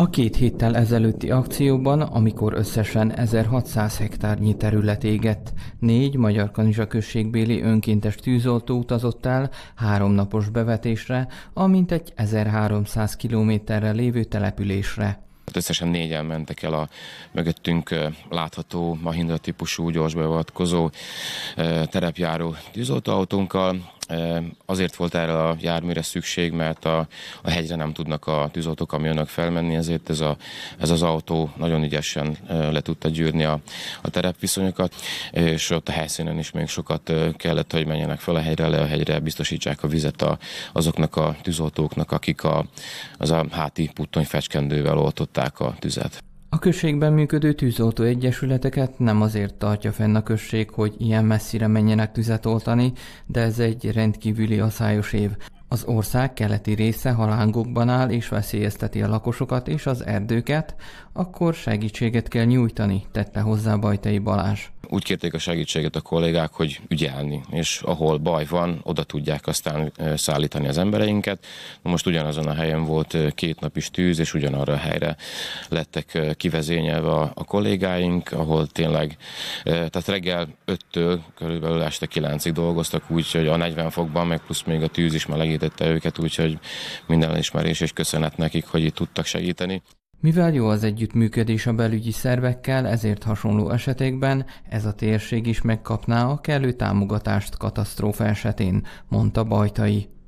A két héttel ezelőtti akcióban, amikor összesen 1600 hektárnyi terület égett, négy magyar kanizsa községbéli önkéntes tűzoltó utazott el háromnapos bevetésre, amint egy 1300 kilométerre lévő településre. Hát összesen négyen mentek el a mögöttünk látható Mahindra típusú gyorsbeavatkozó terepjáró tűzoltóautónkkal, Azért volt erre a járműre szükség, mert a, a hegyre nem tudnak a önök felmenni, ezért ez, a, ez az autó nagyon ügyesen le tudta gyűrni a, a terepviszonyokat, és ott a helyszínen is még sokat kellett, hogy menjenek fel a hegyre, le a hegyre, biztosítsák a vizet a, azoknak a tűzoltóknak, akik a, az a háti puttony fecskendővel oltották a tüzet. A községben működő tűzoltó egyesületeket nem azért tartja fenn a község, hogy ilyen messzire menjenek tüzet oltani, de ez egy rendkívüli aszályos év. Az ország keleti része halángokban áll és veszélyezteti a lakosokat és az erdőket, akkor segítséget kell nyújtani, tette hozzá Bajtai Balázs úgy kérték a segítséget a kollégák, hogy ügyelni, és ahol baj van, oda tudják aztán szállítani az embereinket. Most ugyanazon a helyen volt két nap is tűz, és ugyanarra a helyre lettek kivezényelve a, kollégáink, ahol tényleg, tehát reggel 5-től körülbelül este 9-ig dolgoztak, úgyhogy a 40 fokban, meg plusz még a tűz is melegítette őket, úgyhogy minden ismerés és köszönet nekik, hogy itt tudtak segíteni. Mivel jó az együttműködés a belügyi szervekkel, ezért hasonló esetekben ez a térség is megkapná a kellő támogatást katasztrófa esetén, mondta Bajtai.